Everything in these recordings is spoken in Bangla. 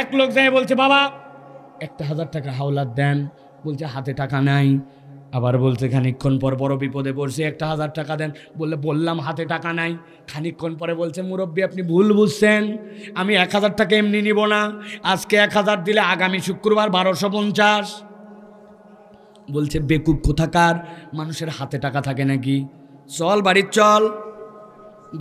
এক লোক যায় বলছে বাবা একটা হাজার টাকা হাওলার দেন বলছে হাতে টাকা নাই আবার বলছে খানিক্ষণ পর বড় বিপদে পড়ছে একটা হাজার টাকা দেন বললে বললাম হাতে টাকা নাই খানিক্ষণ পরে বলছে মুরব্বী আপনি ভুল বুঝছেন আমি এক হাজার টাকা এমনি নিব না আজকে এক হাজার দিলে আগামী শুক্রবার বারোশো পঞ্চাশ বলছে বেকুব কোথাকার মানুষের হাতে টাকা থাকে নাকি চল বাড়ির চল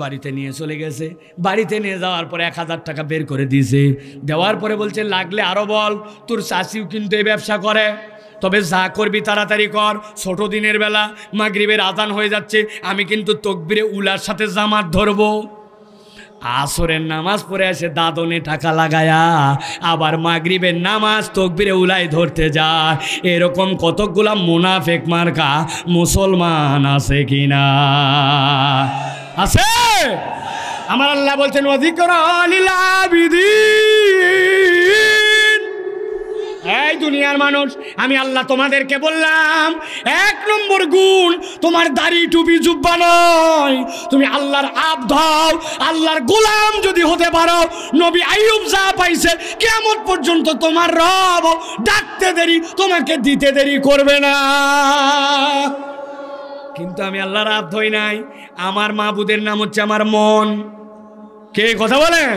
বাড়িতে নিয়ে চলে গেছে বাড়িতে নিয়ে যাওয়ার পরে এক হাজার টাকা বের করে দিয়েছে দেওয়ার পরে বলছে লাগলে আরও বল তোর চাষিও কিন্তু এই ব্যবসা করে তবে যা করবি তাড়াতাড়ি কর ছোট দিনের বেলা মাগরিবের আদান হয়ে যাচ্ছে আমি কিন্তু তকবিরে উলার সাথে জামাত ধরবো আসরের নামাজ পড়ে আসে দাদনে টাকা লাগায়া আবার মাগরিবের নামাজ তকবিরে উলাই ধরতে যা এরকম কতকগুলা মুনাফেক মার্কা মুসলমান আছে কিনা আছে আমার আল্লাহ বলছেন অধিকর আলিলা বিধি এই দুনিয়ার মানুষ আমি আল্লাহ তোমাদেরকে বললাম এক নম্বর গুণ তোমার দাড়ি টুপি জুব্বা নয় তুমি আল্লাহর আব ধাও আল্লাহর গোলাম যদি হতে পারো নবী আইয়ুব যা পাইছে কেমন পর্যন্ত তোমার রব ডাকতে দেরি তোমাকে দিতে দেরি করবে না কিন্তু আমি আল্লাহর আব ধই নাই আমার মাবুদের নাম হচ্ছে আমার মন কে কথা বলেন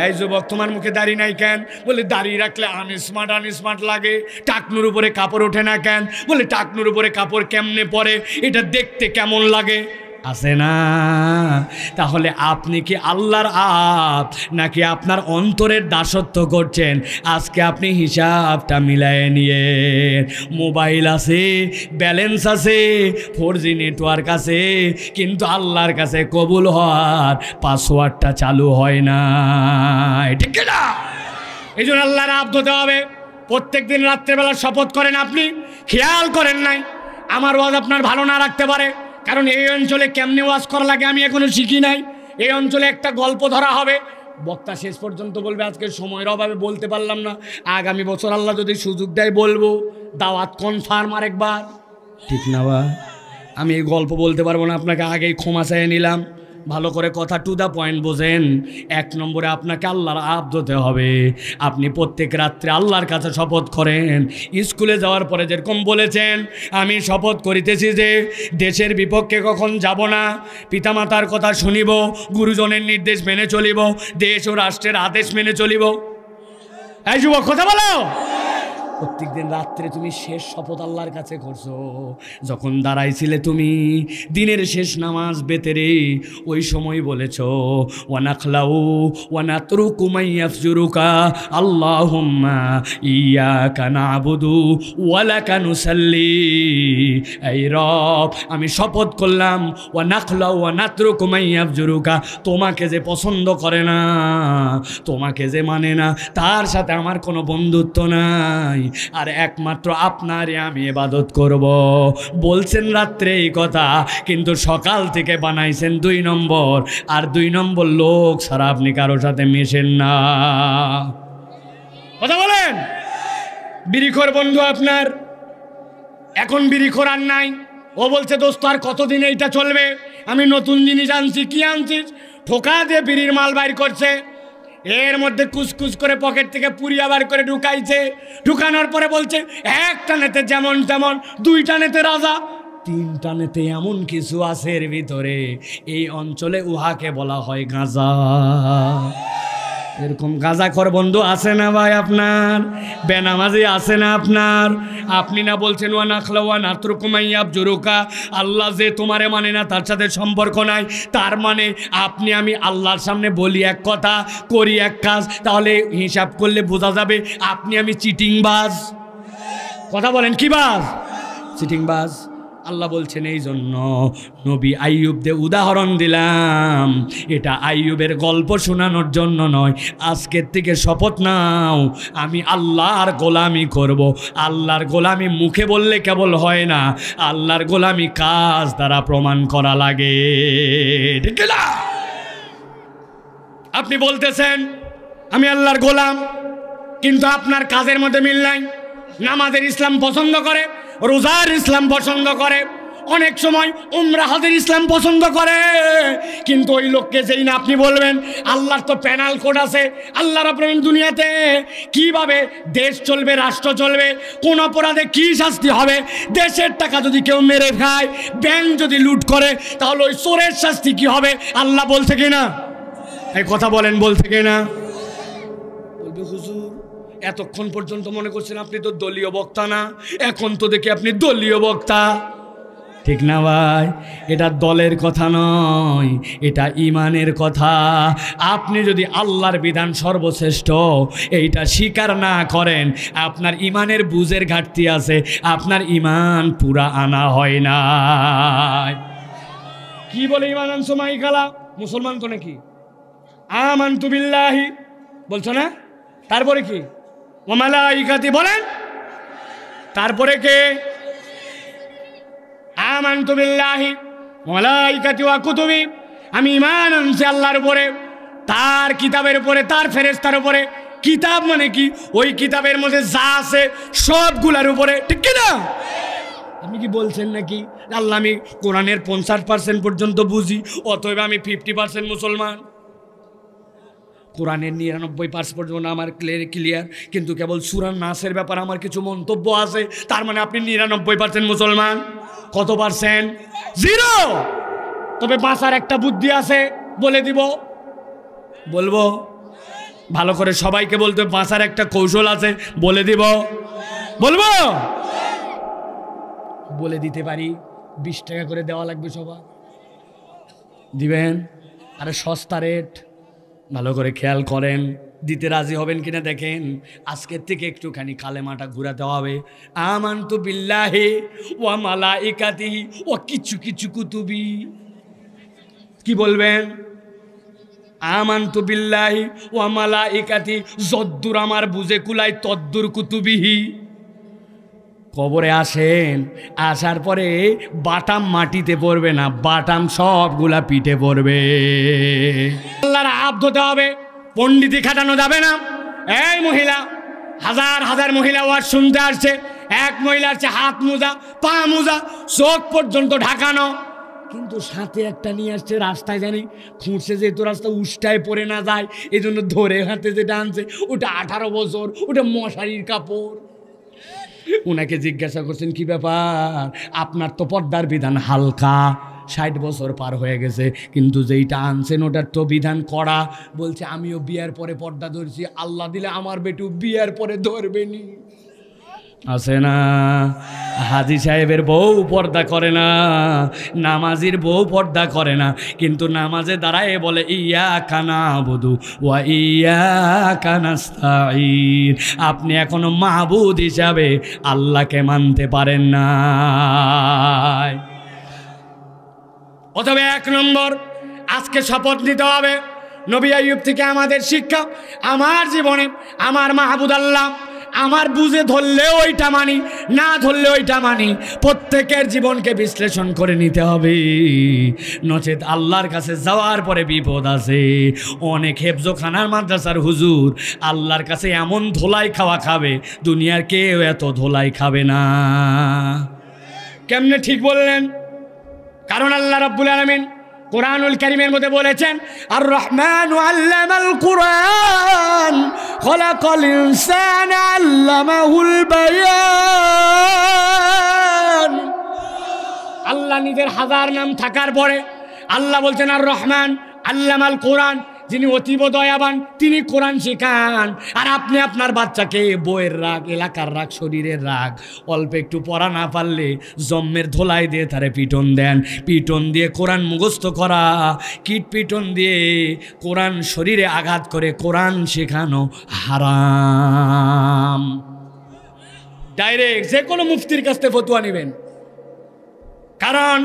এই যুবক তোমার মুখে দাড়ি নাই কেন বলে দাঁড়িয়ে রাখলে আনস্মার্ট আনস্মার্ট লাগে টাকনুর উপরে কাপড় ওঠে না কেন বলে টাকনুর উপরে কাপড় কেমনে পরে এটা দেখতে কেমন লাগে আছে না তাহলে আপনি কি আল্লাহর আপ নাকি আপনার অন্তরের দাসত্ব করছেন আজকে আপনি হিসাবটা মিলায় নিয়ে মোবাইল আছে ব্যালেন্স আছে ফোর জি নেটওয়ার্ক আছে কিন্তু আল্লাহর কাছে কবুল হওয়ার পাসওয়ার্ডটা চালু হয় না ঠিক না এই জন্য আল্লাহর আপ ধরতে হবে প্রত্যেক দিন রাত্রেবেলা শপথ করেন আপনি খেয়াল করেন নাই আমার ওয়াজ আপনার ভালো না রাখতে পারে কারণ এই অঞ্চলে কেমনে ওয়াজ করা লাগে আমি এখনো শিখি নাই এই অঞ্চলে একটা গল্প ধরা হবে বক্তা শেষ পর্যন্ত বলবে আজকে সময়ের অভাবে বলতে পারলাম না আগামী বছর আল্লাহ যদি সুযোগ দেয় বলবো দাওয়াত কনফার্ম আরেকবার ঠিক না বা আমি এই গল্প বলতে পারবো না আপনাকে আগেই ক্ষমা চাই নিলাম ভালো করে কথা টু দ্য পয়েন্ট বোঝেন এক নম্বরে আপনাকে আল্লাহর আপ ধরতে হবে আপনি প্রত্যেক রাত্রে আল্লাহর কাছে শপথ করেন স্কুলে যাওয়ার পরে যেরকম বলেছেন আমি শপথ করিতেছি যে দেশের বিপক্ষে কখন যাব না পিতামাতার কথা শুনিব গুরুজনের নির্দেশ মেনে চলিব দেশ ও রাষ্ট্রের আদেশ মেনে চলিব এই যুবক কথা বলো প্রত্যেক দিন রাত্রে তুমি শেষ শপথ আল্লাহর কাছে করছো যখন দাঁড়াইছিলে তুমি দিনের শেষ নামাজ বেতেরে ওই সময় বলেছ ওয়ানাখলাউ ওয়ানাতরু কুমাইয়াফজুরুকা আল্লাহুম্মা ইয়া কানাবুদু ওয়ালা কানুসাল্লি এই রব আমি শপথ করলাম ওয়ানাখলাউ ওয়ানাতরু কুমাইয়াফজুরুকা তোমাকে যে পছন্দ করে না তোমাকে যে মানে না তার সাথে আমার কোনো বন্ধুত্ব নাই আর একমাত্র আপনারে আমি এবাদত করব বলছেন রাত্রে এই কথা কিন্তু সকাল থেকে বানাইছেন দুই নম্বর আর দুই নম্বর লোক সারা আপনি কারোর সাথে মেশেন না কথা বলেন বিড়িখোর বন্ধু আপনার এখন বিড়িখোর আর নাই ও বলছে দোস্ত আর কতদিন এইটা চলবে আমি নতুন জিনিস আনছি কি আনছিস ঠোকা দিয়ে বিড়ির মাল বাইর করছে এর মধ্যে কুচকুচ করে পকেট থেকে পুরি আবার করে ঢুকাইছে ঢুকানোর পরে বলছে একটা নেতে যেমন তেমন দুইটা নেতে রাজা তিনটা নেতে এমন কিছু আছে এর ভিতরে এই অঞ্চলে উহাকে বলা হয় গাঁজা এরকম গাঁজাখর বন্ধু আছে না ভাই আপনার বেনামাজি আছে না আপনার আপনি না বলছেন ওয়া নাখলা ওয়া নাত্রকুমাইয়াব জোরুকা আল্লাহ যে তোমারে মানে না তার সাথে সম্পর্ক নাই তার মানে আপনি আমি আল্লাহর সামনে বলি এক কথা করি এক কাজ তাহলে হিসাব করলে বোঝা যাবে আপনি আমি চিটিংবাজ কথা বলেন কি বাজ চিটিংবাজ আল্লাহ বলছেন এই জন্য নবী আইয়ুবদের উদাহরণ দিলাম এটা আইয়ুবের গল্প শোনানোর জন্য নয় আজকের থেকে শপথ নাও আমি আল্লাহর গোলামি করব। আল্লাহর গোলামি মুখে বললে কেবল হয় না আল্লাহর গোলামি কাজ দ্বারা প্রমাণ করা লাগে আপনি বলতেছেন আমি আল্লাহর গোলাম কিন্তু আপনার কাজের মধ্যে মিল নাই নামাজের ইসলাম পছন্দ করে রোজার ইসলাম পছন্দ করে অনেক সময় উমরা হাজির ইসলাম পছন্দ করে কিন্তু ওই লোককে যেই না আপনি বলবেন আল্লাহর তো প্যানাল কোড আছে আল্লাহর আপনার দুনিয়াতে কিভাবে দেশ চলবে রাষ্ট্র চলবে কোন অপরাধে কি শাস্তি হবে দেশের টাকা যদি কেউ মেরে খায় ব্যাংক যদি লুট করে তাহলে ওই চোরের শাস্তি কি হবে আল্লাহ বলছে কিনা এই কথা বলেন বলছে কিনা হুজুর এতক্ষণ পর্যন্ত মনে করছেন আপনি তো দলীয় বক্তা না এখন তো দেখি আপনি দলীয় বক্তা ঠিক না ভাই এটা দলের কথা নয় এটা ইমানের কথা আপনি যদি আল্লাহর বিধান সর্বশ্রেষ্ঠ এইটা স্বীকার না করেন আপনার ইমানের বুঝের ঘাটতি আছে আপনার ইমান পুরা আনা হয় না কি বলে ইমান আনছো মাইকালা মুসলমান তো নাকি আমান তুবিল্লাহি বলছো না তারপরে কি ওমালা ইকাতি বলেন তারপরে কে আমান্তুবিল্লাহি ওমালাইকাতি ওয়া কুতুবি আমি ইমান আনছি আল্লাহর উপরে তার কিতাবের উপরে তার ফেরেস্তার উপরে কিতাব মানে কি ওই কিতাবের মধ্যে যা আছে সবগুলার উপরে ঠিক কিনা আপনি কি বলছেন নাকি আল্লাহ আমি কোরআনের পঞ্চাশ পার্সেন্ট পর্যন্ত বুঝি অতএব আমি ফিফটি পার্সেন্ট মুসলমান কোরআনের নিরানব্বই পার্সেন্ট পর্যন্ত আমার ক্লিয়ার ক্লিয়ার কিন্তু কেবল সুরান নাসের ব্যাপারে আমার কিছু মন্তব্য আছে তার মানে আপনি নিরানব্বই পার্সেন্ট মুসলমান কত পার্সেন্ট জিরো তবে বাঁচার একটা বুদ্ধি আছে বলে দিব বলবো ভালো করে সবাইকে বলতে বাঁচার একটা কৌশল আছে বলে দিব বলবো বলে দিতে পারি বিশ টাকা করে দেওয়া লাগবে সবার দিবেন আরে সস্তা রেট ভালো করে খেয়াল করেন দিতে রাজি হবেন কিনা দেখেন আজকের থেকে একটুখানি কালেমাটা ঘুরাতে হবে আমান তো বিল্লাহে ও মালা একাতি ও কিছু কিছু কুতুবি কি বলবেন আমান্তু বিল্লাহি ও মালা একাতি যদ্দুর আমার বুঝে কুলাই তদ্দুর কুতুবিহি কবরে আসেন আসার পরে বাটাম মাটিতে পড়বে না বাটাম সবগুলা পিঠে পড়বে আল্লাহর আব ধতে হবে পণ্ডিতি খাটানো যাবে না এই মহিলা হাজার হাজার মহিলা ওয়াজ শুনতে আসছে এক মহিলা আছে হাত মোজা পা মোজা চোখ পর্যন্ত ঢাকানো কিন্তু সাথে একটা নিয়ে আসছে রাস্তায় জানি খুঁড়ছে যে তো রাস্তা উষ্টায় পড়ে না যায় এই জন্য ধরে হাতে যেটা আনছে ওটা আঠারো বছর ওটা মশারির কাপড় উনাকে জিজ্ঞাসা করছেন কি ব্যাপার আপনার তো পর্দার বিধান হালকা ষাট বছর পার হয়ে গেছে কিন্তু যেইটা আনছেন ওটার তো বিধান করা বলছে আমিও বিয়ার পরে পর্দা ধরছি আল্লাহ দিলে আমার বেটু বিয়ার পরে ধরবেনি আছে না হাজি সাহেবের বউ পর্দা করে না নামাজির বউ পর্দা করে না কিন্তু নামাজে দাঁড়ায় বলে ইয়া কানা বধু ওয়া ইয়া কানাস্তাইন আপনি এখনো মাহবুদ হিসাবে আল্লাহকে মানতে পারেন না অথবা এক নম্বর আজকে শপথ নিতে হবে নবী আইব থেকে আমাদের শিক্ষা আমার জীবনে আমার মাহবুদ আল্লাহ আমার বুঝে ধরলেও ওইটা মানি না ধরলে ওইটা মানি প্রত্যেকের জীবনকে বিশ্লেষণ করে নিতে হবে নচেত আল্লাহর কাছে যাওয়ার পরে বিপদ আছে অনেক হেফজোখানার মাদ্রাসার হুজুর আল্লাহর কাছে এমন ধোলাই খাওয়া খাবে দুনিয়ার কেউ এত ধোলাই খাবে না কেমনে ঠিক বললেন কারণ আল্লাহ রাব্বুল আলমিন কোরআনুল করিমের মধ্যে বলেছেন আর রহমান আল্লামাল কোরআন খলাকল ইনসান আল্লামাহুল বায়ান আল্লাহ নিজের হাজার নাম থাকার পরে আল্লাহ বলছেন আর রহমান আল্লামাল কোরআন যিনি অতীব দয়াবান তিনি কোরআন শেখান আর আপনি আপনার বাচ্চাকে বইয়ের রাগ এলাকার রাগ শরীরের রাগ অল্প একটু পড়া না পারলে জম্মের ধোলাই দিয়ে তারে পিটন দেন পিটন দিয়ে কোরআন মুখস্থ করা কীট পিটন দিয়ে কোরআন শরীরে আঘাত করে কোরআন শেখানো হারাম ডাইরেক্ট যে কোনো মুফতির কাছে ফতুয়া নেবেন কারণ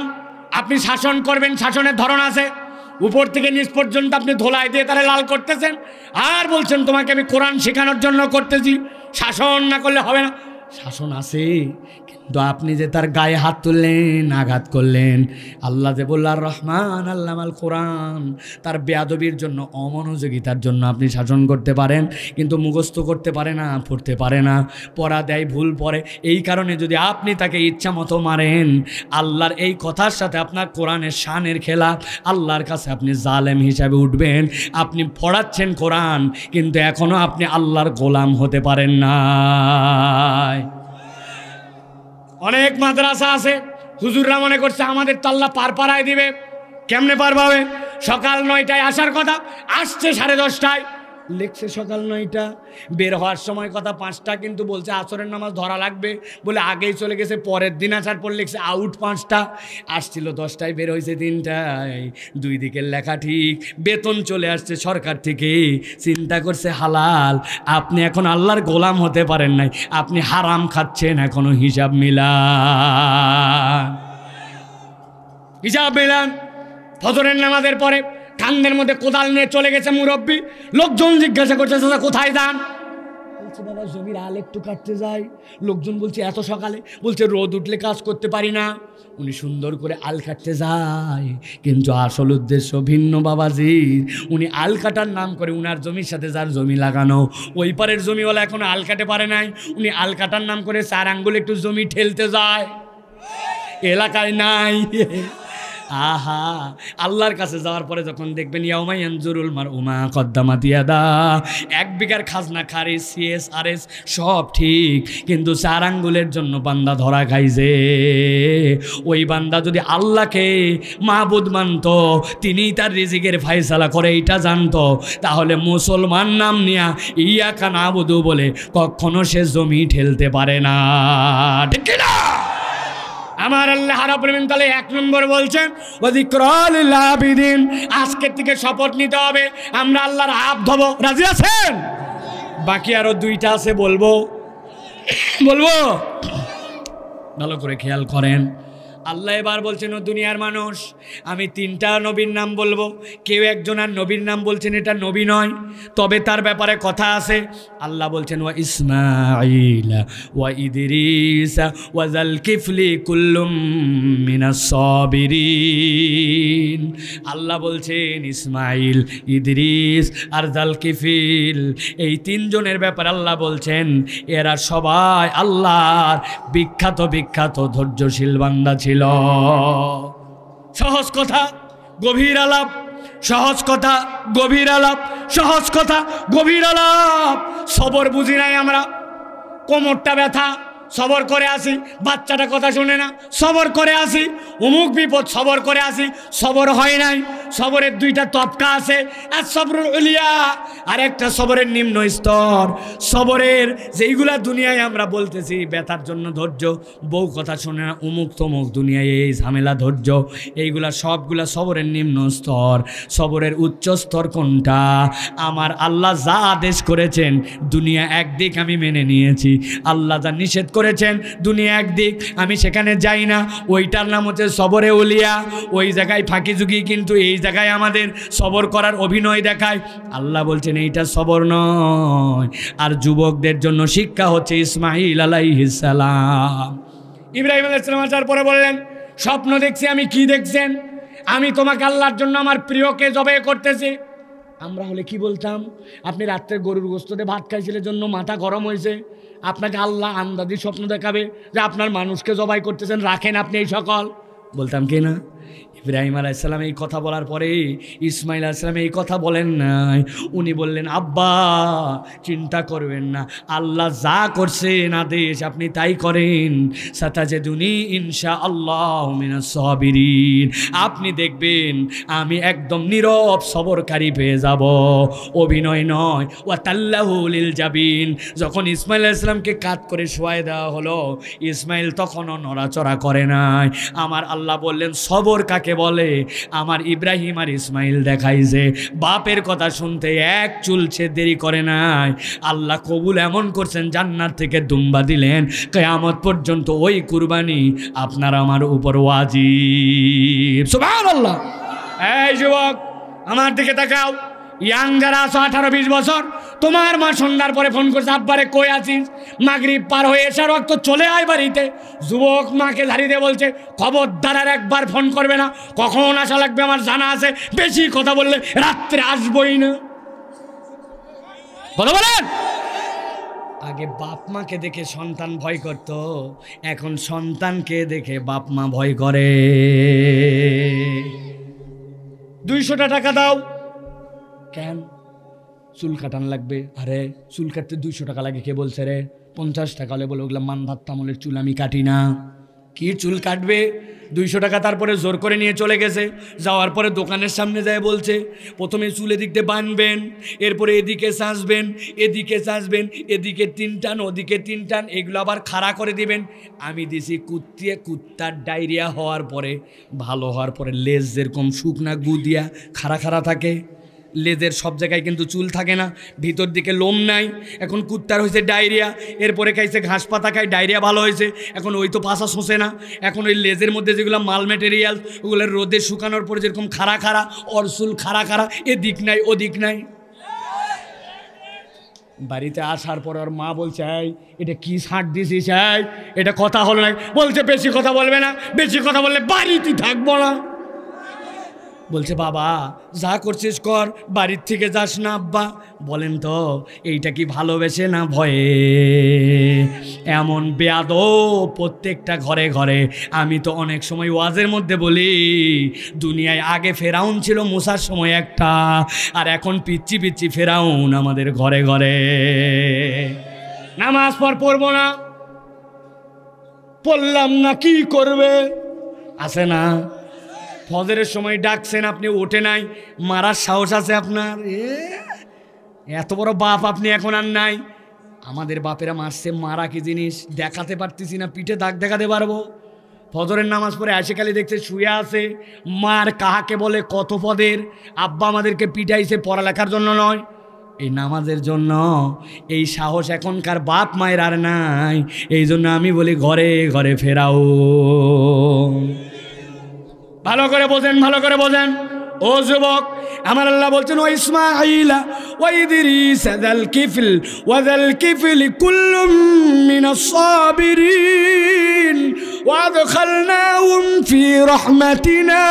আপনি শাসন করবেন শাসনের ধরন আছে উপর থেকে নিচ পর্যন্ত আপনি ধোলাই দিয়ে তারা লাল করতেছেন আর বলছেন তোমাকে আমি কোরআন শেখানোর জন্য করতেছি শাসন না করলে হবে না শাসন আছে তো আপনি যে তার গায়ে হাত তুললেন আঘাত করলেন আল্লাহ যে বললার রহমান আল্লামাল কোরআন তার বেয়াদবির জন্য অমনোযোগিতার জন্য আপনি শাসন করতে পারেন কিন্তু মুখস্থ করতে পারে না পড়তে পারে না পড়া দেয় ভুল পড়ে এই কারণে যদি আপনি তাকে ইচ্ছা মতো মারেন আল্লাহর এই কথার সাথে আপনার কোরআনের শানের খেলা আল্লাহর কাছে আপনি জালেম হিসাবে উঠবেন আপনি পড়াচ্ছেন কোরআন কিন্তু এখনও আপনি আল্লাহর গোলাম হতে পারেন না অনেক মাদ্রাসা আছে হুজুররা মনে করছে আমাদের তাল্লা পার পাড়ায় দিবে কেমনে পার পাবে সকাল নয়টায় আসার কথা আসছে সাড়ে দশটায় লিখছে সকাল নয়টা বের হওয়ার সময় কথা পাঁচটা কিন্তু বলছে আসরের নামাজ ধরা লাগবে বলে আগেই চলে গেছে পরের দিন আসার পর লিখছে আউট পাঁচটা আসছিল দশটায় বের হয়েছে তিনটায় দুই দিকের লেখা ঠিক বেতন চলে আসছে সরকার থেকে চিন্তা করছে হালাল আপনি এখন আল্লাহর গোলাম হতে পারেন নাই আপনি হারাম খাচ্ছেন এখনো হিসাব মিলা হিসাব মিলান ফজরের নামাজের পরে কান্দের মধ্যে কোদাল নিয়ে চলে গেছে মুরব্বী লোকজন জিজ্ঞাসা করছে দাদা কোথায় যান বলছে বাবা জমির আল একটু কাটতে যাই লোকজন বলছে এত সকালে বলছে রোদ উঠলে কাজ করতে পারি না উনি সুন্দর করে আল কাটতে যায় কিন্তু আসল উদ্দেশ্য ভিন্ন বাবাজির উনি আল কাটার নাম করে উনার জমির সাথে যার জমি লাগানো ওই পারের জমিওয়ালা এখন আল কাটে পারে নাই উনি আল কাটার নাম করে চার আঙ্গুল একটু জমি ঠেলতে যায় এলাকায় নাই আহা আল্লাহর কাছে যাওয়ার পরে যখন দেখবেন ইয়াউমাই এনজুরুল মার উমা কদ্দামা দিয়াদা এক বিঘার খাজনা খারিজ সিএস আর এস সব ঠিক কিন্তু চার আঙ্গুলের জন্য বান্দা ধরা খাই যে ওই বান্দা যদি আল্লাহকে মাহবুদ মানত তিনি তার রিজিকের ফাইসালা করে এইটা জানতো তাহলে মুসলমান নাম নিয়া ইয়া কানাবুদু বলে কখনো সে জমি ঠেলতে পারে না ঠিক না আমার আল্লাহ রাবুল তাহলে এক নম্বর বলছেন ওদিক্রাবিদিন আজকের থেকে শপথ নিতে হবে আমরা আল্লাহর হাফ ধব রাজি আছেন বাকি আরও দুইটা আছে বলবো বলবো ভালো করে খেয়াল করেন আল্লাহ এবার বলছেন ও দুনিয়ার মানুষ আমি তিনটা নবীর নাম বলবো কেউ একজন আর নবীর নাম বলছেন এটা নবী নয় তবে তার ব্যাপারে কথা আছে আল্লাহ বলছেন ওয়া ইসমাইলা ওয়া ইদরিস ওয়া জাল কিফলি কুল্লুম মিনাস সাবিরিন আল্লাহ বলছেন ইসমাইল ইদরিস আর জাল কিফিল এই তিনজনের ব্যাপারে আল্লাহ বলছেন এরা সবাই আল্লাহর বিখ্যাত বিখ্যাত ধৈর্যশীল বান্দা ছিল মিল সহজ কথা গভীর আলাপ সহজ কথা গভীর আলাপ সহজ কথা গভীর আলাপ সবর বুঝি নাই আমরা কোমরটা ব্যথা সবর করে আসি বাচ্চাটা কথা শুনে না সবর করে আসি অমুক বিপদ সবর করে আসি সবর হয় নাই সবরের দুইটা তপকা আছে এক সবর উলিয়া আর একটা সবরের নিম্ন স্তর সবরের যেইগুলা দুনিয়ায় আমরা বলতেছি ব্যথার জন্য ধৈর্য বউ কথা শুনে না অমুক তমুক দুনিয়ায় এই ঝামেলা ধৈর্য এইগুলা সবগুলা সবরের নিম্ন স্তর সবরের উচ্চ স্তর কোনটা আমার আল্লাহ যা আদেশ করেছেন দুনিয়া একদিক আমি মেনে নিয়েছি আল্লাহ যা নিষেধ করেছেন দুনিয়া একদিক আমি সেখানে যাই না ওইটার নাম হচ্ছে সবরে উলিয়া ওই জায়গায় ফাঁকি ঝুঁকি কিন্তু এই জায়গায় আমাদের সবর করার অভিনয় দেখায় আল্লাহ বলছেন এইটা সবর নয় আর যুবকদের জন্য শিক্ষা হচ্ছে ইসমাইল আলাইহিসালাম ইব্রাহিম আলাইসালাম আসার পরে বললেন স্বপ্ন দেখছি আমি কি দেখছেন আমি তোমাকে আল্লাহর জন্য আমার প্রিয়কে জবে করতেছি আমরা হলে কি বলতাম আপনি রাত্রে গরুর গোস্ততে ভাত খাইছিলের জন্য মাথা গরম হয়েছে আপনাকে আল্লাহ আন্দাজি স্বপ্ন দেখাবে যে আপনার মানুষকে জবাই করতেছেন রাখেন আপনি এই সকল বলতাম কি না ইব্রাহিম আলাইসাল্লাম এই কথা বলার পরে ইসমাইল আলাইসাল্লাম এই কথা বলেন নাই উনি বললেন আব্বা চিন্তা করবেন না আল্লাহ যা করছেন আদেশ আপনি তাই করেন সাতাজে দুনি ইনশা আল্লাহ সবিরিন আপনি দেখবেন আমি একদম নীরব সবরকারী পেয়ে যাব অভিনয় নয় ও তাল্লাহুলিল যাবিন যখন ইসমাইল আলাইসলামকে কাত করে শোয়াই দেওয়া হলো ইসমাইল তখনও নড়াচড়া করে নাই আমার আল্লাহ বললেন সবর কাকে বলে আমার ইব্রাহিম আর ইসমাইল দেখাইছে বাপের কথা শুনতে এক চুলছে দেরি করে নাই আল্লাহ কবুল এমন করছেন জান্নার থেকে দুম্বা দিলেন কেয়ামত পর্যন্ত ওই কুরবানি আপনার আমার উপর ওয়াজিব সুবহানাল্লাহ এই যুবক আমার দিকে তাকাও ইয়াং যারা আঠারো বিশ বছর তোমার মা সন্ধ্যার পরে ফোন করছে আব্বারে কই আছিস মাগরিব পার হয়ে এসার রক্ত চলে আয় বাড়িতে যুবক মাকে ঝাড়িতে বলছে খবরদারার একবার ফোন করবে না কখন আসা লাগবে আমার জানা আছে বেশি কথা বললে রাত্রে আসবই না কথা বলেন আগে বাপ মাকে দেখে সন্তান ভয় করত এখন সন্তানকে দেখে বাপ মা ভয় করে দুইশোটা টাকা দাও কেন চুল কাটান লাগবে আরে চুল কাটতে দুইশো টাকা লাগে কে বলছে রে পঞ্চাশ টাকা হলে বলে ওগুলো মান ভাত তামলের চুল আমি কাটি না কি চুল কাটবে দুইশো টাকা তারপরে জোর করে নিয়ে চলে গেছে যাওয়ার পরে দোকানের সামনে যায় বলছে প্রথমে চুল এদিক দিয়ে বানবেন এরপরে এদিকে সাঁচবেন এদিকে সাঁচবেন এদিকে তিন টান ওদিকে তিন টান এগুলো আবার খাড়া করে দিবেন আমি দিছি কুত্তিয়ে কুত্তার ডায়রিয়া হওয়ার পরে ভালো হওয়ার পরে লেজ যেরকম শুকনা গু দিয়া খাড়া খাড়া থাকে লেজের সব জায়গায় কিন্তু চুল থাকে না ভিতর দিকে লোম নাই এখন কুত্তার হয়েছে ডায়রিয়া এরপরে খাইছে ঘাস পাতা খায় ডায়রিয়া ভালো হয়েছে এখন ওই তো পাশা শোষে না এখন ওই লেজের মধ্যে যেগুলো মাল মেটেরিয়াল ওগুলো রোদে শুকানোর পরে যেরকম খাড়া খাড়া অরসুল খাড়া খাড়া এদিক নাই ও দিক নাই বাড়িতে আসার পর ওর মা বলছে এই এটা কি সার দিছিস এই এটা কথা হলো না বলছে বেশি কথা বলবে না বেশি কথা বললে বাড়িতে থাকবো না বলছে বাবা যা করছিস কর বাড়ির থেকে যাস না আব্বা বলেন তো এইটা কি ভালোবেসে না ভয়ে এমন বেয়াদ প্রত্যেকটা ঘরে ঘরে আমি তো অনেক সময় ওয়াজের মধ্যে বলি দুনিয়ায় আগে ফেরাউন ছিল মশার সময় একটা আর এখন পিচ্ছি পিচ্ছি ফেরাউন আমাদের ঘরে ঘরে নামাজ পর পড়বো না পড়লাম না কি করবে আসে না ফদের সময় ডাকছেন আপনি ওঠে নাই মারার সাহস আছে আপনার এ এত বড় বাপ আপনি এখন আর নাই আমাদের বাপেরা মারছে মারা কি জিনিস দেখাতে পারতেছি না পিঠে দাগ দেখাতে পারবো ফজরের নামাজ পরে আসে খালি দেখছে শুয়ে আছে মার কাহাকে বলে কত পদের আব্বা আমাদেরকে পিঠাইছে পড়ালেখার জন্য নয় এই নামাজের জন্য এই সাহস এখনকার বাপ মায়ের আর নাই এই জন্য আমি বলি ঘরে ঘরে ফেরাও ভালো করে বোঝেন ভালো করে বোঝেন ও যুবক আমার আল্লাহ বলছেন ও ইসমাইলা ওয়াইদিরিস যাল কিফল কিফিল যাল কিফিল কুল্লুম মিনাস সাবিরিন ওয়াদখালনাহুম ফি রাহমাতিনা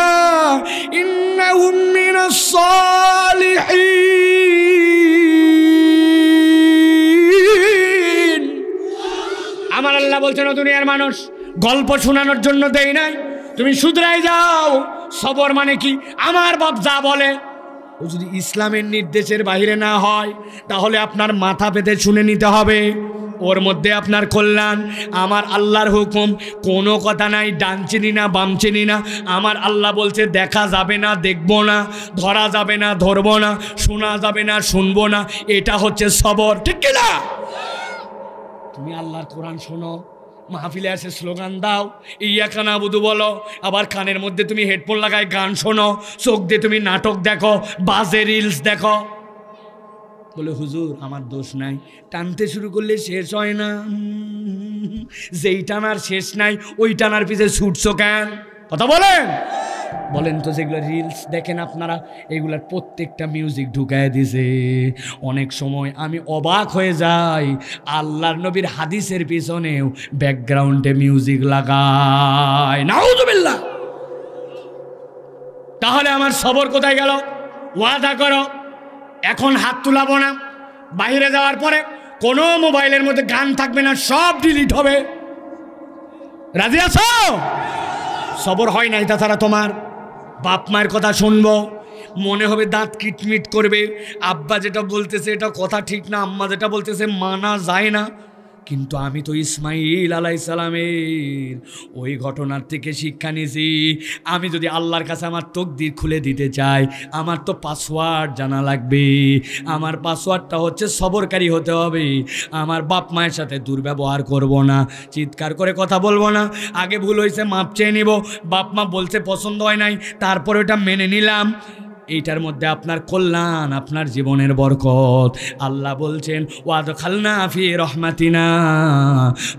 ইন্নাহুম من সালিহিন আমার আল্লাহ বলছেন দুনিয়ার মানুষ গল্প শোনানোর জন্য দেই নাই তুমি শুধরাই যাও সবর মানে কি আমার বাপ যা বলে ও যদি ইসলামের নির্দেশের বাহিরে না হয় তাহলে আপনার মাথা পেতে শুনে নিতে হবে ওর মধ্যে আপনার কল্যাণ আমার আল্লাহর হুকুম কোনো কথা নাই ডান চিনি না বাম চিনি না আমার আল্লাহ বলছে দেখা যাবে না দেখব না ধরা যাবে না ধরবো না শোনা যাবে না শুনবো না এটা হচ্ছে সবর ঠিক কিনা তুমি আল্লাহর কোরআন শোনো মাহফিলে আসে স্লোগান দাও ইয়া কানা বুধু বলো আবার কানের মধ্যে তুমি হেডফোন লাগায় গান শোনো চোখ দিয়ে তুমি নাটক দেখো বাজে রিলস দেখো বলে হুজুর আমার দোষ নাই টানতে শুরু করলে শেষ হয় না যেই টানার শেষ নাই ওই টানার পিছে ছুটছো কেন কথা বলেন বলেন তো যেগুলো রিলস দেখেন আপনারা এগুলার প্রত্যেকটা মিউজিক ঢুকায় দিছে অনেক সময় আমি অবাক হয়ে যাই আল্লাহর নবীর হাদিসের পিছনেও ব্যাকগ্রাউন্ডে মিউজিক লাগায় নাউজুবিল্লাহ তাহলে আমার সবর কোথায় গেল ওয়াদা করো এখন হাত তুলাবো না বাইরে যাওয়ার পরে কোনো মোবাইলের মধ্যে গান থাকবে না সব ডিলিট হবে রাজি আছো সবর হয় না এটা তারা তোমার বাপ মায়ের কথা শুনবো মনে হবে দাঁত কিটমিট করবে আব্বা যেটা বলতেছে এটা কথা ঠিক না আম্মা যেটা বলতেছে মানা যায় না কিন্তু আমি তো ইসমাইল আলাই সালামের ওই ঘটনার থেকে শিক্ষা নিয়েছি আমি যদি আল্লাহর কাছে আমার তকদির খুলে দিতে চাই আমার তো পাসওয়ার্ড জানা লাগবে আমার পাসওয়ার্ডটা হচ্ছে সবরকারী হতে হবে আমার বাপ মায়ের সাথে দুর্ব্যবহার করব না চিৎকার করে কথা বলবো না আগে ভুল হয়েছে মাপ চেয়ে নিব বাপ মা বলছে পছন্দ হয় নাই তারপরে ওটা মেনে নিলাম এইটার মধ্যে আপনার কল্যাণ আপনার জীবনের বরকত আল্লাহ বলছেন ওয়াদ খালনা ফি রহমাতিনা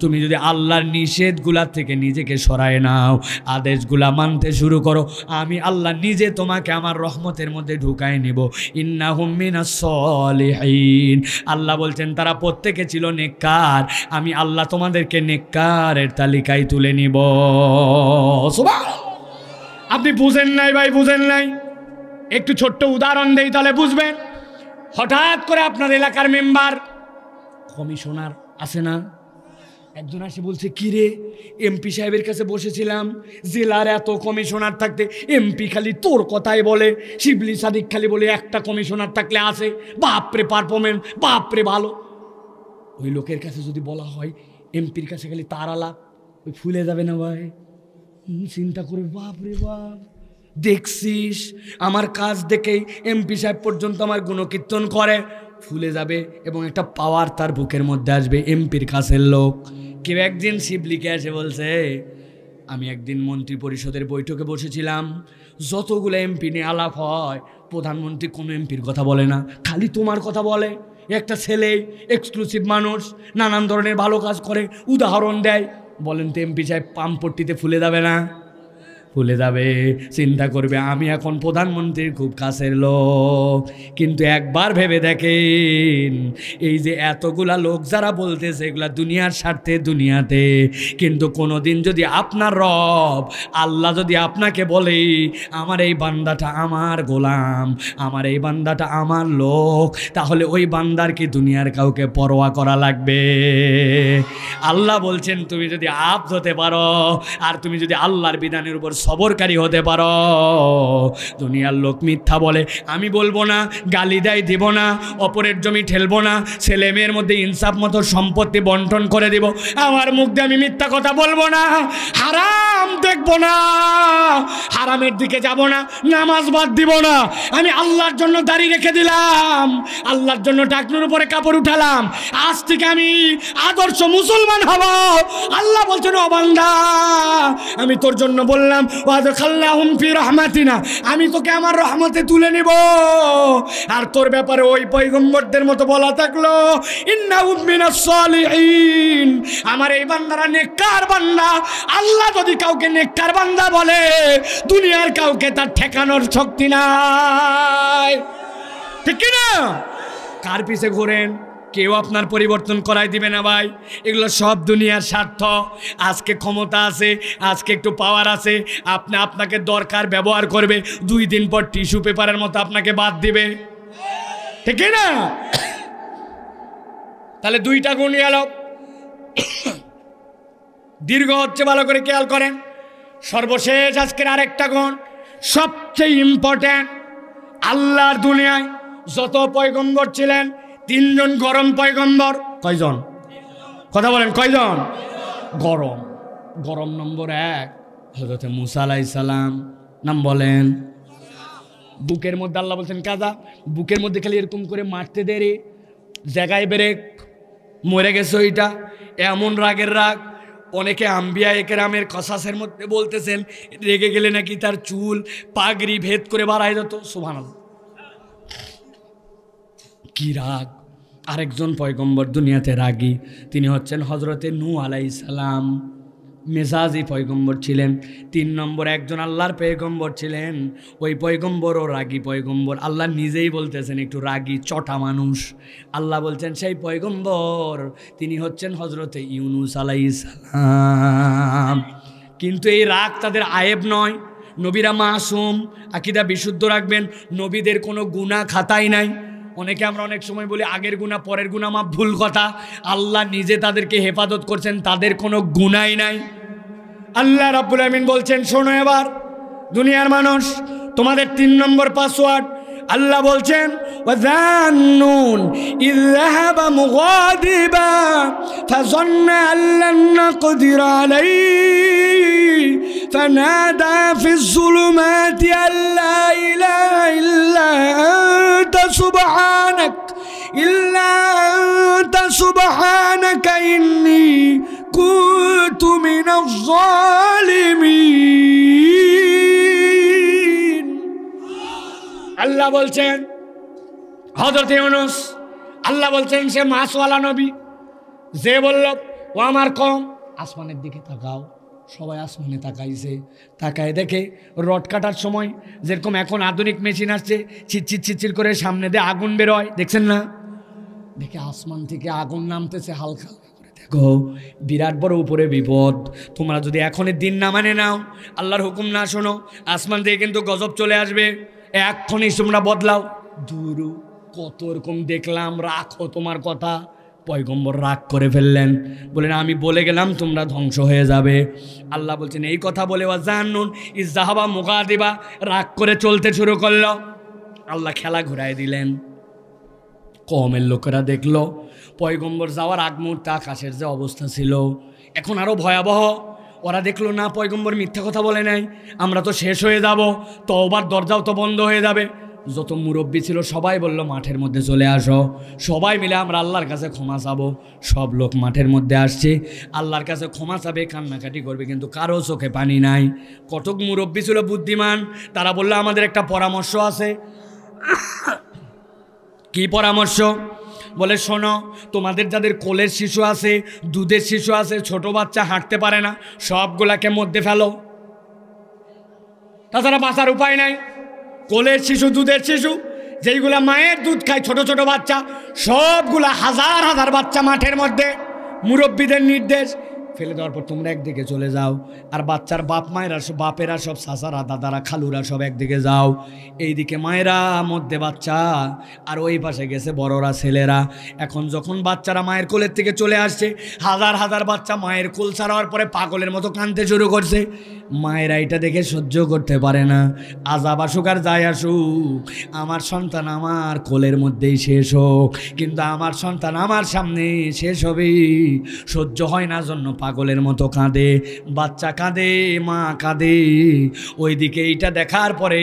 তুমি যদি আল্লাহর নিষেধগুলা থেকে নিজেকে সরায় নাও আদেশগুলা মানতে শুরু করো আমি আল্লাহ নিজে তোমাকে আমার রহমতের মধ্যে ঢুকায় নেব ইন্না হুমিনা সলিহীন আল্লাহ বলছেন তারা প্রত্যেকে ছিল নেককার আমি আল্লাহ তোমাদেরকে নেককারের তালিকায় তুলে নিব আপনি বুঝেন নাই ভাই বুঝেন নাই একটু ছোট্ট উদাহরণ দেই তাহলে বুঝবেন হঠাৎ করে আপনার এলাকার মেম্বার কমিশনার আসে না একজন আসে বলছে রে এমপি সাহেবের কাছে বসেছিলাম জেলার এত কমিশনার থাকতে এমপি খালি তোর কথাই বলে শিবলি সাদিক খালি বলে একটা কমিশনার থাকলে আসে বাপরে পারফরমেন্স বাপরে ভালো ওই লোকের কাছে যদি বলা হয় এমপির কাছে খালি তার আলাপ ওই ফুলে যাবে না ভাই চিন্তা করবে বাপরে বাপ দেখছিস আমার কাজ দেখেই এমপি সাহেব পর্যন্ত আমার গুণকীর্তন করে ফুলে যাবে এবং একটা পাওয়ার তার বুকের মধ্যে আসবে এমপির কাছের লোক কেউ একদিন শিবলিকে এসে বলছে আমি একদিন মন্ত্রী পরিষদের বৈঠকে বসেছিলাম যতগুলো এমপি নিয়ে আলাপ হয় প্রধানমন্ত্রী কোনো এমপির কথা বলে না খালি তোমার কথা বলে একটা ছেলে এক্সক্লুসিভ মানুষ নানান ধরনের ভালো কাজ করে উদাহরণ দেয় বলেন তো এমপি সাহেব পাম্পটিতে ফুলে যাবে না খুলে যাবে চিন্তা করবে আমি এখন প্রধানমন্ত্রীর খুব কাছের লোক কিন্তু একবার ভেবে দেখেন এই যে এতগুলা লোক যারা বলতেছে এগুলা দুনিয়ার স্বার্থে দুনিয়াতে কিন্তু কোনো দিন যদি আপনার রব আল্লাহ যদি আপনাকে বলে আমার এই বান্দাটা আমার গোলাম আমার এই বান্দাটা আমার লোক তাহলে ওই বান্দার কি দুনিয়ার কাউকে পরোয়া করা লাগবে আল্লাহ বলছেন তুমি যদি আপ হতে পারো আর তুমি যদি আল্লাহর বিধানের উপর সবরকারী হতে পারো দুনিয়ার লোক মিথ্যা বলে আমি বলবো না গালি দেয় দেব না অপরের জমি ঠেলবো না ছেলে মেয়ের মধ্যে ইনসাফ মতো সম্পত্তি বন্টন করে দেব আমার মুখ দিয়ে আমি মিথ্যা কথা বলবো না হারাম দেখবো না হারামের দিকে যাব না নামাজ বাদ দিব না আমি আল্লাহর জন্য দাঁড়িয়ে রেখে দিলাম আল্লাহর জন্য ডাকনুর উপরে কাপড় উঠালাম আজ থেকে আমি আদর্শ মুসলমান হব আল্লাহ বলছেন অবান্দা আমি তোর জন্য বললাম আমি তোকে আমার রহমতে তুলে নিব আর তোর ব্যাপারে ওই পৈগম্বরদের মতো বলা থাকলো আমার এই বান্দারা নেককার বান্দা আল্লাহ যদি কাউকে নেককার বান্দা বলে দুনিয়ার কাউকে তার ঠেকানোর শক্তি নাই ঠিক কিনা কার পিছে ঘোরেন কেউ আপনার পরিবর্তন করাই দিবে না ভাই এগুলো সব দুনিয়ার স্বার্থ আজকে ক্ষমতা আছে আজকে একটু পাওয়ার আছে আপনি আপনাকে দরকার ব্যবহার করবে দুই দিন পর টিস্যু পেপারের মতো আপনাকে বাদ দিবে ঠিক না তাহলে দুইটা গুণ আলো দীর্ঘ হচ্ছে ভালো করে খেয়াল করেন সর্বশেষ আজকের আরেকটা গুণ সবচেয়ে ইম্পর্ট্যান্ট আল্লাহর দুনিয়ায় যত পয়গম্বর ছিলেন তিনজন গরম পয়গম্বর কয়জন কথা বলেন কয়জন গরম গরম নম্বর এক হজরতে মুসা আলাই সালাম নাম বলেন বুকের মধ্যে আল্লাহ বলছেন কাজা বুকের মধ্যে খালি এরকম করে মারতে দেরে জায়গায় ব্রেক মরে গেছে ওইটা এমন রাগের রাগ অনেকে আম্বিয়া একেরামের কসাসের মধ্যে বলতেছেন রেগে গেলে নাকি তার চুল পাগড়ি ভেদ করে বাড়াই যেত শোভান কি রাগ আরেকজন পয়গম্বর দুনিয়াতে রাগী তিনি হচ্ছেন হজরতে নু আলাই সালাম মেজাজি পয়গম্বর ছিলেন তিন নম্বর একজন আল্লাহর পয়গম্বর ছিলেন ওই পয়গম্বরও রাগী পয়গম্বর আল্লাহ নিজেই বলতেছেন একটু রাগী চটা মানুষ আল্লাহ বলছেন সেই পয়গম্বর তিনি হচ্ছেন হজরতে ইউনুস আলাই সালাম কিন্তু এই রাগ তাদের আয়েব নয় নবীরা মাসুম আকিদা বিশুদ্ধ রাখবেন নবীদের কোনো গুণা খাতাই নাই অনেকে আমরা অনেক সময় বলি আগের গুণা পরের গুণা মা ভুল কথা আল্লাহ নিজে তাদেরকে হেফাজত করছেন তাদের কোনো গুণাই নাই আল্লাহ রাবুল আমিন বলছেন শোনো এবার দুনিয়ার মানুষ তোমাদের তিন নম্বর পাসওয়ার্ড الله بولجن وذانون إذ ذهب مغاضبا فظن أن لن نقدر عليه فنادى في الظلمات أن لا إله إلا أنت سبحانك إلا أنت سبحانك إني كنت من الظالمين আল্লাহ বলছেন হজরত ইউনুস আল্লাহ বলছেন সে মাসওয়ালা নবী যে বলল ও আমার কম আসমানের দিকে তাকাও সবাই আসমানে তাকাইছে তাকায় দেখে রড কাটার সময় যেরকম এখন আধুনিক মেশিন আসছে চিৎচির চিৎচির করে সামনে দিয়ে আগুন বেরোয় দেখছেন না দেখে আসমান থেকে আগুন নামতেছে হালকা দেখো বিরাট বড় উপরে বিপদ তোমরা যদি এখনই দিন না মানে নাও আল্লাহর হুকুম না শোনো আসমান থেকে কিন্তু গজব চলে আসবে এক্ষণেই তোমরা বদলাও দুরু কত রকম দেখলাম রাখো তোমার কথা পয়গম্বর রাগ করে ফেললেন বলেন আমি বলে গেলাম তোমরা ধ্বংস হয়ে যাবে আল্লাহ বলছেন এই কথা বলে ওয়া জানুন ইজাহাবা মুগাদিবা রাগ করে চলতে শুরু করল আল্লাহ খেলা ঘুরাই দিলেন কমের লোকেরা দেখলো পয়গম্বর যাওয়ার আগ মুহূর্তে আকাশের যে অবস্থা ছিল এখন আরও ভয়াবহ ওরা দেখলো না পয়গম্বর মিথ্যা কথা বলে নাই আমরা তো শেষ হয়ে যাব ওবার দরজাও তো বন্ধ হয়ে যাবে যত মুরব্বী ছিল সবাই বলল মাঠের মধ্যে চলে আসো সবাই মিলে আমরা আল্লাহর কাছে ক্ষমা চাবো সব লোক মাঠের মধ্যে আসছে আল্লাহর কাছে ক্ষমা চাবে কান্নাকাটি করবে কিন্তু কারো চোখে পানি নাই কটক মুরব্বী ছিল বুদ্ধিমান তারা বলল আমাদের একটা পরামর্শ আছে কি পরামর্শ বলে শোনো তোমাদের যাদের কোলের শিশু আছে দুধের শিশু আছে ছোট বাচ্চা হাঁটতে পারে না সবগুলাকে মধ্যে ফেলো তাছাড়া বাঁচার উপায় নাই কোলের শিশু দুধের শিশু যেইগুলা মায়ের দুধ খায় ছোট ছোট বাচ্চা সবগুলা হাজার হাজার বাচ্চা মাঠের মধ্যে মুরব্বীদের নির্দেশ ফেলে দেওয়ার পর তোমরা একদিকে চলে যাও আর বাচ্চার বাপ মায়েরা সব বাপেরা সব সাসারা দাদারা খালুরা সব একদিকে যাও এইদিকে মায়েরা মধ্যে বাচ্চা আর ওই পাশে গেছে বড়রা ছেলেরা এখন যখন বাচ্চারা মায়ের কোলের থেকে চলে আসছে হাজার হাজার বাচ্চা মায়ের কোল ছাড়াওয়ার পরে পাগলের মতো কাঁদতে শুরু করছে মায়েরা এটা দেখে সহ্য করতে পারে না আজ আসুক আর যায় আসুক আমার সন্তান আমার কোলের মধ্যেই শেষ হোক কিন্তু আমার সন্তান আমার সামনে শেষ হবেই সহ্য হয় না জন্য পাগলের মতো কাঁদে বাচ্চা কাঁদে মা কাঁদে ওইদিকে এইটা দেখার পরে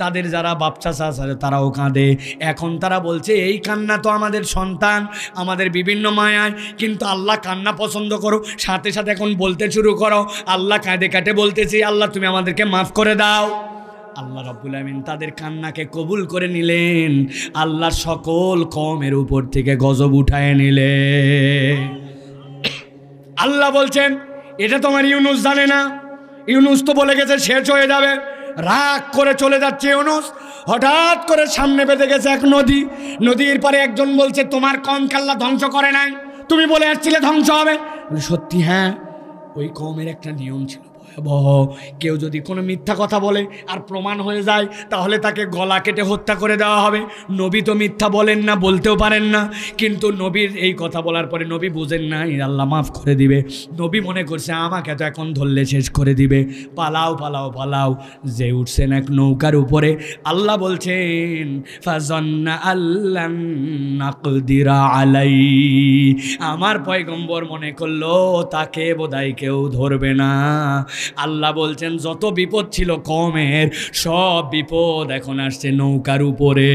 তাদের যারা বাপচা চাষ আছে তারাও কাঁদে এখন তারা বলছে এই কান্না তো আমাদের সন্তান আমাদের বিভিন্ন মায়ায় কিন্তু আল্লাহ কান্না পছন্দ করো সাথে সাথে এখন বলতে শুরু করো আল্লাহ কাঁদে কাটে বলতেছি আল্লাহ তুমি আমাদেরকে মাফ করে দাও আল্লাহ রব্বুল আমিন তাদের কান্নাকে কবুল করে নিলেন আল্লাহ সকল কমের উপর থেকে গজব উঠায় নিলেন আল্লাহ বলছেন এটা তোমার ইউনুস জানে না ইউনুস তো বলে গেছে শেষ হয়ে যাবে রাগ করে চলে যাচ্ছে ইউনুস হঠাৎ করে সামনে বেঁধে গেছে এক নদী নদীর পরে একজন বলছে তোমার কম খেলা ধ্বংস করে নাই তুমি বলে আসছিলে ধ্বংস হবে সত্যি হ্যাঁ ওই কমের একটা নিয়ম ছিল এবং কেউ যদি কোনো মিথ্যা কথা বলে আর প্রমাণ হয়ে যায় তাহলে তাকে গলা কেটে হত্যা করে দেওয়া হবে নবী তো মিথ্যা বলেন না বলতেও পারেন না কিন্তু নবীর এই কথা বলার পরে নবী বুঝেন না আল্লাহ মাফ করে দিবে নবী মনে করছে আমাকে তো এখন ধরলে শেষ করে দিবে পালাও পালাও পালাও যে উঠছেন এক নৌকার উপরে আল্লাহ বলছেন ফাজন্না আল্লাহ আলাই আমার পয়গম্বর মনে করলো তাকে বোধহয় কেউ ধরবে না আল্লাহ বলছেন যত বিপদ ছিল কমের সব বিপদ এখন আসছে নৌকার উপরে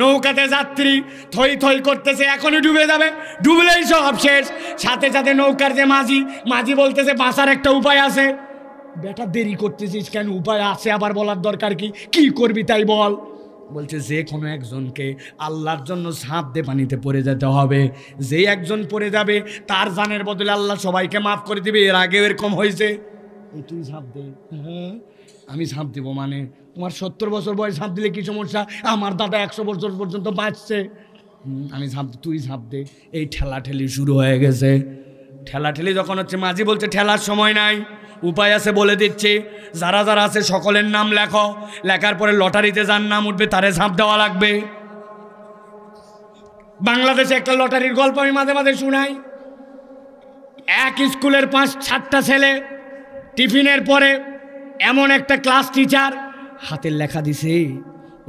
নৌকাতে যাত্রী থই থই করতেছে এখনই ডুবে যাবে ডুবলেই সব শেষ সাথে সাথে নৌকার যে মাঝি মাঝি বলতেছে বাঁচার একটা উপায় আছে বেটা দেরি করতেছিস কেন উপায় আছে আবার বলার দরকার কি কি করবি তাই বল বলছে যে কোনো একজনকে আল্লাহর জন্য সাপ দে পানিতে পড়ে যেতে হবে যে একজন পড়ে যাবে তার জানের বদলে আল্লাহ সবাইকে মাফ করে দিবে এর আগে এরকম হয়েছে তুই সাপ দে হ্যাঁ আমি সাপ দেবো মানে তোমার সত্তর বছর বয়স সাপ দিলে কী সমস্যা আমার দাদা একশো বছর পর্যন্ত বাঁচছে আমি সাপ তুই সাপ দে এই ঠেলাঠেলি শুরু হয়ে গেছে ঠেলাঠেলি যখন হচ্ছে মাঝি বলছে ঠেলার সময় নাই উপায় আছে বলে দিচ্ছি যারা যারা আছে সকলের নাম লেখো লেখার পরে লটারিতে যার নাম উঠবে তারে ঝাঁপ দেওয়া লাগবে বাংলাদেশে একটা লটারির গল্প আমি মাঝে মাঝে শোনাই এক স্কুলের পাঁচ সাতটা ছেলে টিফিনের পরে এমন একটা ক্লাস টিচার হাতের লেখা দিছে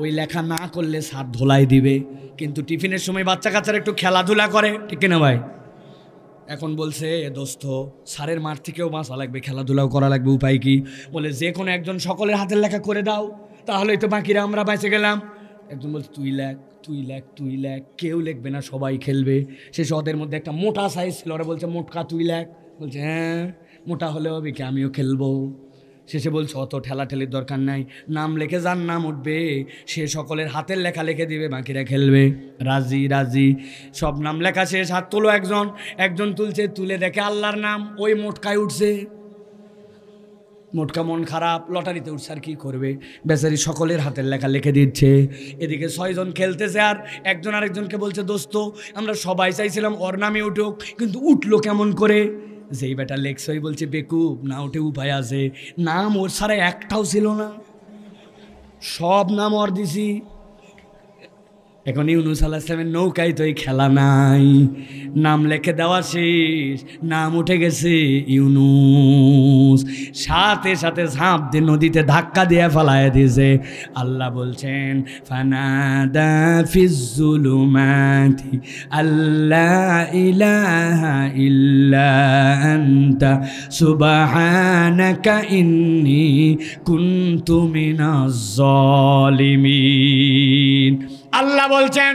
ওই লেখা না করলে সার ধোলাই দিবে কিন্তু টিফিনের সময় বাচ্চা কাচ্চারা একটু খেলাধুলা করে ঠিক কিনা ভাই এখন বলছে এ দোস্ত সারের মাঠ থেকেও বাঁচা লাগবে খেলাধুলাও করা লাগবে উপায় কি বলে যে কোনো একজন সকলের হাতের লেখা করে দাও তাহলেই তো বাকিরা আমরা বেঁচে গেলাম একজন বলছে তুই লেখ তুই লেখ তুই লেখ কেউ লেখবে না সবাই খেলবে সে সদের মধ্যে একটা মোটা সাইজ ছিল ওরা বলছে মোটকা তুই লেখ বলছে হ্যাঁ মোটা হলে হবে কি আমিও খেলবো শেষে বলছে অত ঠেলাঠেলির দরকার নাই নাম লেখে যার নাম উঠবে সে সকলের হাতের লেখা লিখে দিবে বাকিরা খেলবে রাজি রাজি সব নাম লেখা শেষ হাত তোলো একজন একজন তুলছে তুলে দেখে আল্লাহর নাম ওই মোটকায় উঠছে মোটকা মন খারাপ লটারিতে উঠছে আর কী করবে বেচারি সকলের হাতের লেখা লিখে দিচ্ছে এদিকে ছয়জন খেলতেছে আর একজন আরেকজনকে বলছে দোস্ত আমরা সবাই চাইছিলাম ওর নামে উঠুক কিন্তু উঠলো কেমন করে যেই বেটা লেখছে ওই বলছে বেকুব না ওঠে উপায় আছে নাম ওর সারা একটাও ছিল না সব নাম অর দিছি এখন ইউনুস ইসলামের নৌকায় তো এই খেলা নাই নাম লেখে দেওয়া শেষ নাম উঠে গেছে ইউনুস সাথে সাথে ঝাঁপ দিয়ে নদীতে ধাক্কা দিয়ে ফেলায় দিয়েছে আল্লাহ বলছেন ফানাদা মাথি আল্লাহ ইলাহা ইল্লা আন্তা সুবহানাকা ইন্নি কুন্তুমিনা মিনাজ জালিমিন আল্লাহ বলছেন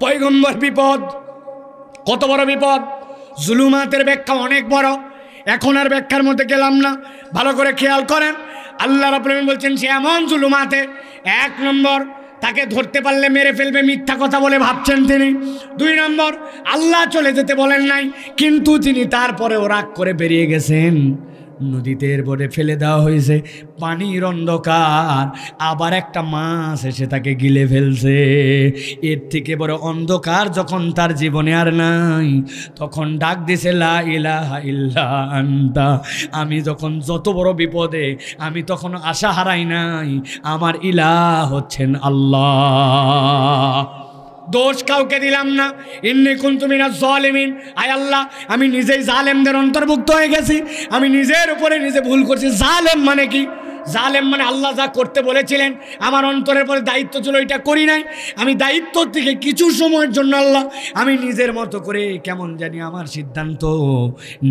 পৈগম্বর বিপদ কত বড় বিপদ জুলুমাতের ব্যাখ্যা অনেক বড় এখন আর ব্যাখ্যার মধ্যে গেলাম না ভালো করে খেয়াল করেন আল্লাহ রপ্রেমী বলছেন সে এমন জুলুমাতে এক নম্বর তাকে ধরতে পারলে মেরে ফেলবে মিথ্যা কথা বলে ভাবছেন তিনি দুই নম্বর আল্লাহ চলে যেতে বলেন নাই কিন্তু তিনি তারপরেও রাগ করে বেরিয়ে গেছেন নদীতে এরপরে ফেলে দেওয়া হয়েছে পানির অন্ধকার আবার একটা মাছ এসে তাকে গিলে ফেলছে এর থেকে বড় অন্ধকার যখন তার জীবনে আর নাই তখন ডাক দিছে লা আন্তা আমি যখন যত বড় বিপদে আমি তখন আশা হারাই নাই আমার ইলা হচ্ছেন আল্লাহ দোষ কাউকে দিলাম না ইন্নি না জলেমিন আয় আল্লাহ আমি নিজেই জালেমদের অন্তর্ভুক্ত হয়ে গেছি আমি নিজের উপরে নিজে ভুল করছি জালেম মানে কি জালেম মানে আল্লাহ যা করতে বলেছিলেন আমার অন্তরের পরে দায়িত্ব ছিল এটা করি নাই আমি দায়িত্ব থেকে কিছু সময়ের জন্য আল্লাহ আমি নিজের মতো করে কেমন জানি আমার সিদ্ধান্ত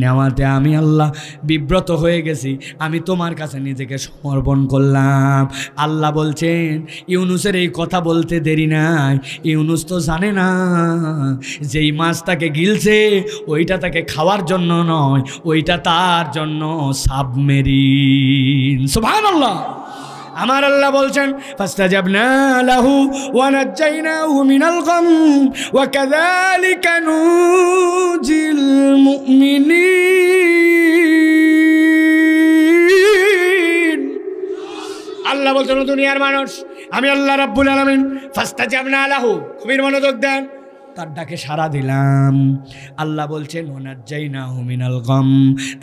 নেওয়াতে আমি আল্লাহ বিব্রত হয়ে গেছি আমি তোমার কাছে নিজেকে সমর্পণ করলাম আল্লাহ বলছেন ইউনুসের এই কথা বলতে দেরি নাই ইউনুস তো জানে না যেই মাছ তাকে গিলছে ওইটা তাকে খাওয়ার জন্য নয় ওইটা তার জন্য সাবমেরিন সুভান সুহান আল্লাহ আমার আল্লাহ বলছেন ফাস্তাজাবনা লাহু ওয়া নাজাইনাহু মিনাল গাম ওয়া কাযালিকা নুজিল মুমিনিন আল্লাহ বলছেন দুনিয়ার মানুষ আমি আল্লাহ রাব্বুল আলামিন ফাস্তা ফাস্তাজাবনা লাহু খুবই মনোযোগ দেন তার ডাকে সাড়া দিলাম আল্লাহ বলছেন যাই না হুমিনাল গম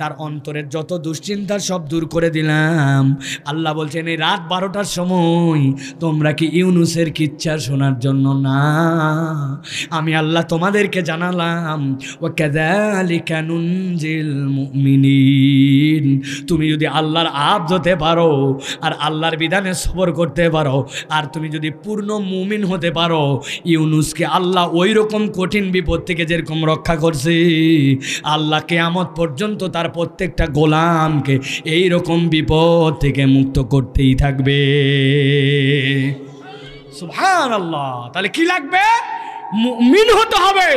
তার অন্তরের যত দুশ্চিন্তা সব দূর করে দিলাম আল্লাহ বলছেন এই রাত বারোটার সময় তোমরা কি ইউনুসের কিচ্ছা শোনার জন্য না আমি আল্লাহ তোমাদেরকে জানালাম ও কেদালিকানুঞ্জিল কেন তুমি যদি আল্লাহর আপ হতে পারো আর আল্লাহর বিধানে সবর করতে পারো আর তুমি যদি পূর্ণ মুমিন হতে পারো ইউনুসকে আল্লাহ ওই এরকম কঠিন বিপদ থেকে যেরকম রক্ষা করছি আল্লাহ কেয়ামত পর্যন্ত তার প্রত্যেকটা গোলামকে এই রকম বিপদ থেকে মুক্ত করতেই থাকবে আল্লাহ তাহলে কি লাগবে মিন হতে হবে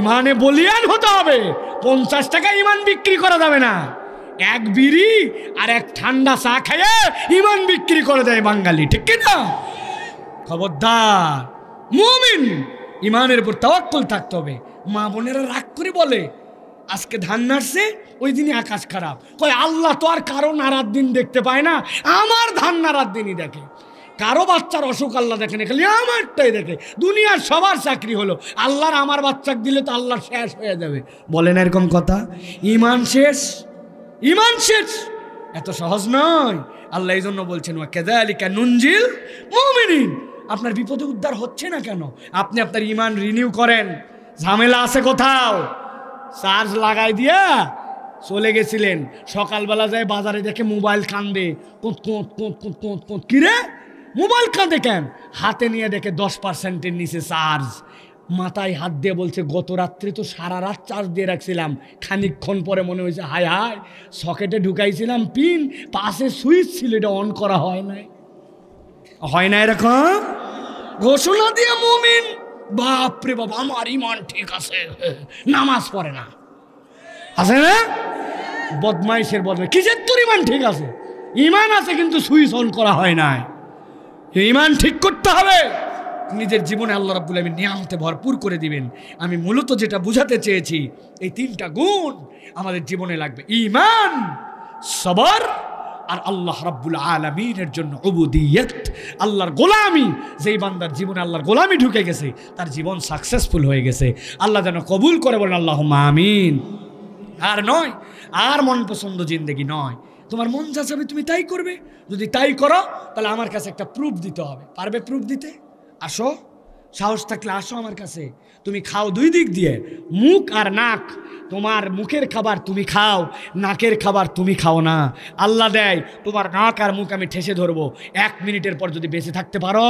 ইমানে বলিয়ান হতে হবে পঞ্চাশ টাকা ইমান বিক্রি করা যাবে না এক বিড়ি আর এক ঠান্ডা চা খাইয়ে ইমান বিক্রি করে দেয় বাঙালি ঠিক কিনা খবরদার মুমিন ইমানের উপর তাওয়াক্কল থাকতে হবে মা বোনেরা রাগ করে বলে আজকে ধান নাড়ছে ওই দিনই আকাশ খারাপ কয় আল্লাহ তো আর কারো নাড়ার দিন দেখতে পায় না আমার ধান নাড়ার দিনই দেখে কারো বাচ্চার অসুখ আল্লাহ দেখে না খালি আমারটাই দেখে দুনিয়ার সবার চাকরি হলো আল্লাহর আমার বাচ্চাকে দিলে তো আল্লাহ শেষ হয়ে যাবে বলেন এরকম কথা ইমান শেষ ইমান শেষ এত সহজ নয় আল্লাহ এই জন্য বলছেন ওয়া কেদালিকা নুনজিল মমিনিন আপনার বিপদে উদ্ধার হচ্ছে না কেন আপনি আপনার ইমান রিনিউ করেন ঝামেলা আছে কোথাও চার্জ লাগাই দিয়া চলে গেছিলেন সকালবেলা যায় বাজারে দেখে মোবাইল কান্দে কোঁত কোঁত কোঁত কোঁত কোঁত কোঁত কিরে মোবাইল কাঁদে কেন হাতে নিয়ে দেখে দশ পার্সেন্টের নিচে চার্জ মাথায় হাত দিয়ে বলছে গত রাত্রে তো সারা রাত চার্জ দিয়ে রাখছিলাম খানিকক্ষণ পরে মনে হয়েছে হায় হায় সকেটে ঢুকাইছিলাম পিন পাশে সুইচ ছিল এটা অন করা হয় নাই হয় না এরকম ঘোষণা দিয়ে মুমিন বাপরে বাবা আমার ইমান ঠিক আছে নামাজ পড়ে না আছে না বদমাইশের বদমাই কিসের তোর ইমান ঠিক আছে ইমান আছে কিন্তু সুইচ অন করা হয় নাই ইমান ঠিক করতে হবে নিজের জীবনে আল্লাহ রাবুল আমি নিয়ামতে ভরপুর করে দিবেন আমি মূলত যেটা বুঝাতে চেয়েছি এই তিনটা গুণ আমাদের জীবনে লাগবে ইমান সবার আর আল্লাহ রাব্বুল আলমিনের জন্য দিয়ে আল্লাহর গোলামি যেই বান্দার জীবনে আল্লাহর গোলামি ঢুকে গেছে তার জীবন সাকসেসফুল হয়ে গেছে আল্লাহ যেন কবুল করে বলেন আল্লাহ মামিন আর নয় আর মন পছন্দ জিন্দেগি নয় তোমার মন যা চাবে তুমি তাই করবে যদি তাই করো তাহলে আমার কাছে একটা প্রুফ দিতে হবে পারবে প্রুফ দিতে আসো সাহস থাকলে আসো আমার কাছে তুমি খাও দুই দিক দিয়ে মুখ আর নাক তোমার মুখের খাবার তুমি খাও নাকের খাবার তুমি খাও না আল্লাহ দেয় তোমার নাক আর মুখ আমি ঠেসে ধরবো এক মিনিটের পর যদি বেঁচে থাকতে পারো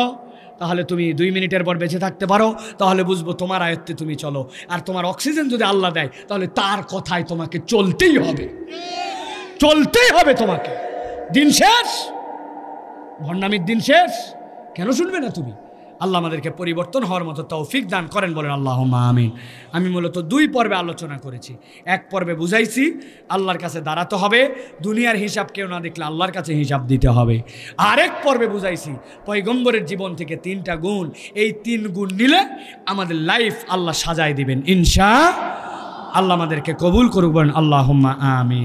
তাহলে তুমি দুই মিনিটের পর বেঁচে থাকতে পারো তাহলে বুঝবো তোমার আয়ত্তে তুমি চলো আর তোমার অক্সিজেন যদি আল্লাহ দেয় তাহলে তার কথায় তোমাকে চলতেই হবে চলতেই হবে তোমাকে দিন শেষ ভণ্ডামির দিন শেষ কেন শুনবে না তুমি আল্লাহ আমাদেরকে পরিবর্তন হওয়ার মতো তৌফিক দান করেন বলেন আল্লাহ আমিন আমি মূলত দুই পর্বে আলোচনা করেছি এক পর্বে বুঝাইছি আল্লাহর কাছে দাঁড়াতে হবে দুনিয়ার হিসাব কেউ না দেখলে আল্লাহর কাছে হিসাব দিতে হবে আরেক পর্বে বুঝাইছি পয়গম্বরের জীবন থেকে তিনটা গুণ এই তিন গুণ নিলে আমাদের লাইফ আল্লাহ সাজায় দিবেন ইনশা আল্লাহ আমাদেরকে কবুল করুক বলেন আল্লাহ আমিন